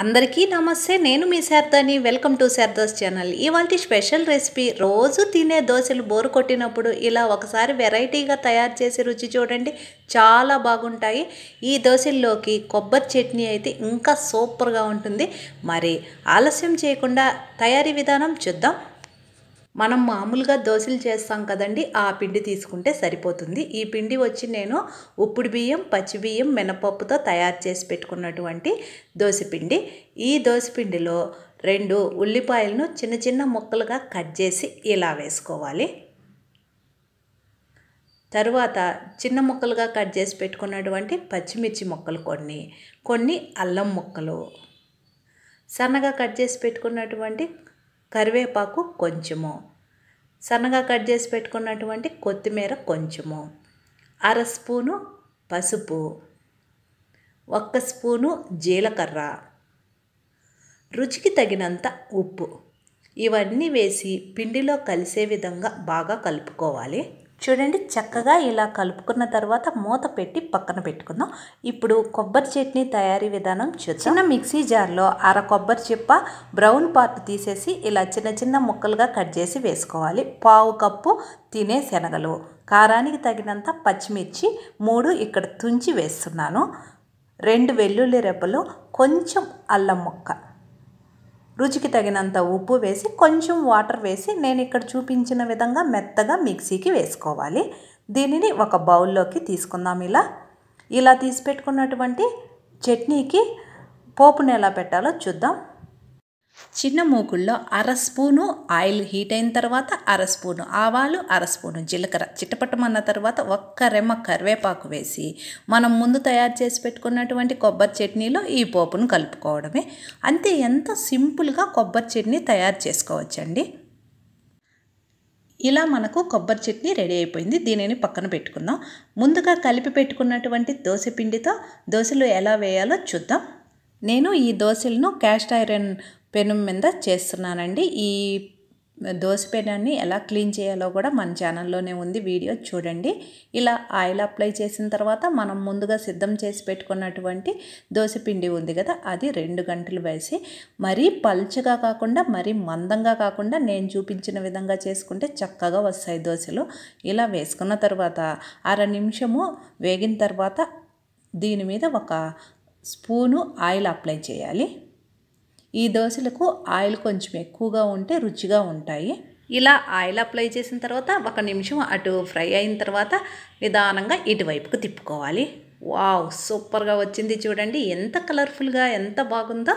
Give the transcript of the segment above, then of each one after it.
అందరికీ నమస్తే నేను మీ శారదాని వెల్కమ్ టు శారదాస్ ఛానల్ ఇవాళ స్పెషల్ రెసిపీ రోజు తినే దోశలు బోరు కొట్టినప్పుడు ఇలా ఒకసారి వెరైటీగా తయారు చేసి రుచి చూడండి చాలా బాగుంటాయి ఈ దోశల్లోకి కొబ్బరి చట్నీ అయితే ఇంకా సూపర్గా ఉంటుంది మరి ఆలస్యం చేయకుండా తయారీ విధానం చూద్దాం మనం మామూలుగా దోశలు చేస్తాం కదండి ఆ పిండి తీసుకుంటే సరిపోతుంది ఈ పిండి వచ్చి నేను ఉప్పుడు బియ్యం పచ్చి బియ్యం మినపప్పుతో తయారు చేసి పెట్టుకున్నటువంటి దోశపిండి ఈ దోశపిండిలో రెండు ఉల్లిపాయలను చిన్న చిన్న ముక్కలుగా కట్ చేసి ఇలా వేసుకోవాలి తరువాత చిన్న ముక్కలుగా కట్ చేసి పెట్టుకున్నటువంటి పచ్చిమిర్చి ముక్కలు కొన్ని కొన్ని అల్లం ముక్కలు సన్నగా కట్ చేసి పెట్టుకున్నటువంటి కరివేపాకు కొంచెము సన్నగా కట్ చేసి పెట్టుకున్నటువంటి కొత్తిమీర కొంచెము అర స్పూను పసుపు ఒక్క స్పూను జీలకర్ర రుచికి తగినంత ఉప్పు ఇవన్నీ వేసి పిండిలో కలిసే విధంగా బాగా కలుపుకోవాలి చూడండి చక్కగా ఇలా కలుపుకున్న తర్వాత మూత పెట్టి పక్కన పెట్టుకుందాం ఇప్పుడు కొబ్బరి చట్నీ తయారీ విధానం చూద్దాం చిన్న మిక్సీ జార్లో అర కొబ్బరి చిప్ప బ్రౌన్ పార్ట్ తీసేసి ఇలా చిన్న చిన్న ముక్కలుగా కట్ చేసి వేసుకోవాలి పావు కప్పు తినే శనగలు కారానికి తగినంత పచ్చిమిర్చి మూడు ఇక్కడ తుంచి వేస్తున్నాను రెండు వెల్లుల్లి రెబ్బలు కొంచెం అల్లం ముక్క రుచికి తగినంత ఉప్పు వేసి కొంచెం వాటర్ వేసి నేను ఇక్కడ చూపించిన విధంగా మెత్తగా మిక్సీకి వేసుకోవాలి దీనిని ఒక బౌల్లోకి తీసుకుందాం ఇలా ఇలా తీసి పెట్టుకున్నటువంటి చట్నీకి పోపుని ఎలా పెట్టాలో చూద్దాం చిన్న మూకుల్లో అర స్పూను ఆయిల్ హీట్ అయిన తర్వాత అర స్పూను ఆవాలు అర స్పూను జీలకర్ర చిట్టపట్టమన్న తర్వాత ఒక్క రెమ్మ కరివేపాకు వేసి మనం ముందు తయారు చేసి పెట్టుకున్నటువంటి కొబ్బరి చట్నీలో ఈ పోపును కలుపుకోవడమే అంతే ఎంత సింపుల్గా కొబ్బరి చట్నీ తయారు చేసుకోవచ్చండి ఇలా మనకు కొబ్బరి చట్నీ రెడీ అయిపోయింది దీనిని పక్కన పెట్టుకుందాం ముందుగా కలిపి పెట్టుకున్నటువంటి దోశ పిండితో దోశలు ఎలా వేయాలో చూద్దాం నేను ఈ దోశలను క్యాస్ట్ ఐరన్ పెనం మీద చేస్తున్నానండి ఈ దోశ పెనాన్ని ఎలా క్లీన్ చేయాలో కూడా మన ఛానల్లోనే ఉంది వీడియో చూడండి ఇలా ఆయిల్ అప్లై చేసిన తర్వాత మనం ముందుగా సిద్ధం చేసి పెట్టుకున్నటువంటి దోశ పిండి ఉంది కదా అది రెండు గంటలు వేసి మరీ పల్చగా కాకుండా మరీ మందంగా కాకుండా నేను చూపించిన విధంగా చేసుకుంటే చక్కగా వస్తాయి దోశలు ఇలా వేసుకున్న తర్వాత అర నిమిషము వేగిన తర్వాత దీని మీద ఒక స్పూను ఆయిల్ అప్లై చేయాలి ఈ దోశలకు ఆయిల్ కొంచెం ఎక్కువగా ఉంటే రుచిగా ఉంటాయి ఇలా ఆయిల్ అప్లై చేసిన తర్వాత ఒక నిమిషం అటు ఫ్రై అయిన తర్వాత నిదానంగా ఇటువైపుకు తిప్పుకోవాలి వావ్ సూపర్గా వచ్చింది చూడండి ఎంత కలర్ఫుల్గా ఎంత బాగుందో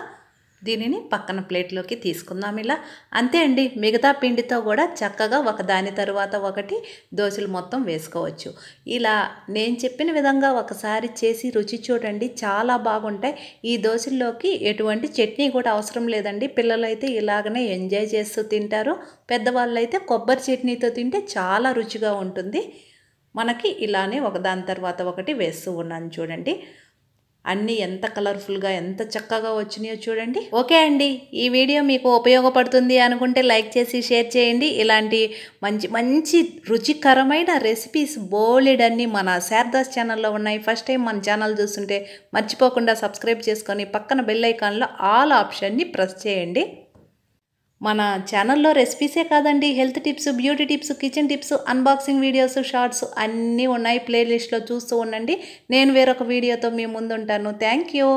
దీనిని పక్కన ప్లేట్లోకి తీసుకుందాం ఇలా అంతే అండి మిగతా పిండితో కూడా చక్కగా ఒక దాని తరువాత ఒకటి దోశలు మొత్తం వేసుకోవచ్చు ఇలా నేను చెప్పిన విధంగా ఒకసారి చేసి రుచి చూడండి చాలా బాగుంటాయి ఈ దోశల్లోకి ఎటువంటి చట్నీ కూడా అవసరం లేదండి పిల్లలైతే ఇలాగనే ఎంజాయ్ చేస్తూ తింటారు పెద్దవాళ్ళు అయితే కొబ్బరి చట్నీతో తింటే చాలా రుచిగా ఉంటుంది మనకి ఇలానే ఒకదాని తర్వాత ఒకటి వేస్తూ ఉన్నాను చూడండి అన్నీ ఎంత కలర్ఫుల్గా ఎంత చక్కగా వచ్చినాయో చూడండి ఓకే అండి ఈ వీడియో మీకు ఉపయోగపడుతుంది అనుకుంటే లైక్ చేసి షేర్ చేయండి ఇలాంటి మంచి మంచి రుచికరమైన రెసిపీస్ బోలెడ్ అన్ని మన శారదాస్ ఛానల్లో ఉన్నాయి ఫస్ట్ టైం మన ఛానల్ చూస్తుంటే మర్చిపోకుండా సబ్స్క్రైబ్ చేసుకొని పక్కన బెల్ ఐకాన్లో ఆల్ ఆప్షన్ని ప్రెస్ చేయండి మన ఛానల్లో రెసిపీసే కాదండి health tips beauty tips kitchen tips unboxing videos shorts అన్నీ ఉన్నాయి ప్లేలిస్ట్లో చూస్తూ ఉండండి నేను వేరొక వీడియోతో మీ ముందుంటాను థ్యాంక్ యూ